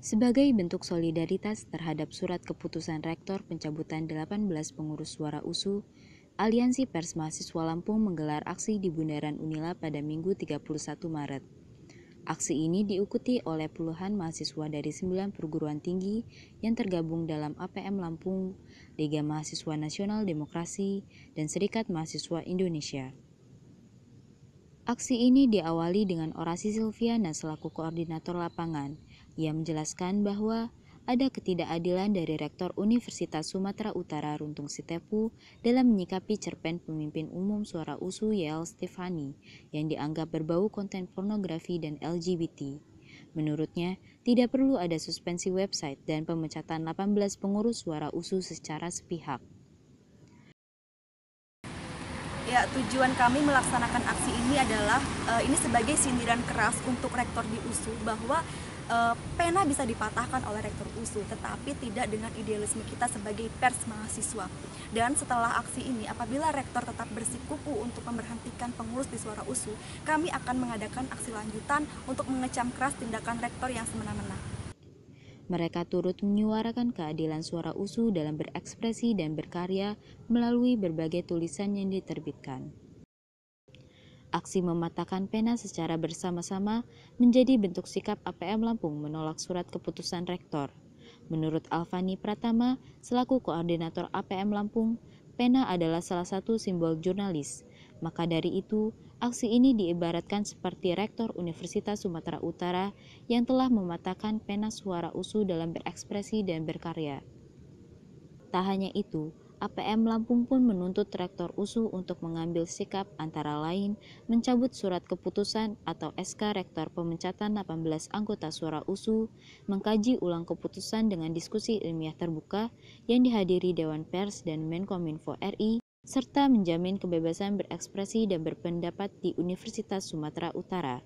sebagai bentuk solidaritas terhadap surat keputusan rektor pencabutan 18 pengurus suara USU, Aliansi Pers Mahasiswa Lampung menggelar aksi di Bundaran Unila pada Minggu 31 Maret. Aksi ini diikuti oleh puluhan mahasiswa dari 9 perguruan tinggi yang tergabung dalam APM Lampung, Liga Mahasiswa Nasional Demokrasi, dan Serikat Mahasiswa Indonesia. Aksi ini diawali dengan orasi Silviana selaku koordinator lapangan. Ia menjelaskan bahwa ada ketidakadilan dari Rektor Universitas Sumatera Utara Runtung Sitepu dalam menyikapi cerpen pemimpin umum suara USU Yael Stefani yang dianggap berbau konten pornografi dan LGBT. Menurutnya, tidak perlu ada suspensi website dan pemecatan 18 pengurus suara USU secara sepihak. Ya, tujuan kami melaksanakan aksi ini adalah uh, ini sebagai sindiran keras untuk rektor di USU bahwa uh, pena bisa dipatahkan oleh rektor USU, tetapi tidak dengan idealisme kita sebagai pers mahasiswa. Dan setelah aksi ini, apabila rektor tetap bersikuku untuk memberhentikan pengurus di suara USU, kami akan mengadakan aksi lanjutan untuk mengecam keras tindakan rektor yang semena-mena. Mereka turut menyuarakan keadilan suara USU dalam berekspresi dan berkarya melalui berbagai tulisan yang diterbitkan. Aksi mematahkan pena secara bersama-sama menjadi bentuk sikap APM Lampung menolak surat keputusan rektor. Menurut Alfani Pratama, selaku koordinator APM Lampung, pena adalah salah satu simbol jurnalis maka dari itu, aksi ini diibaratkan seperti Rektor Universitas Sumatera Utara yang telah mematahkan pena suara USU dalam berekspresi dan berkarya. Tak hanya itu, APM Lampung pun menuntut Rektor USU untuk mengambil sikap antara lain mencabut surat keputusan atau SK Rektor pemecatan 18 anggota suara USU, mengkaji ulang keputusan dengan diskusi ilmiah terbuka yang dihadiri Dewan Pers dan Menkominfo RI, serta menjamin kebebasan berekspresi dan berpendapat di Universitas Sumatera Utara.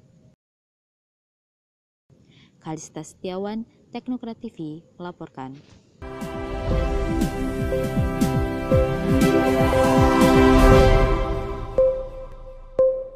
Kalista Setiawan, Teknokrat TV, melaporkan.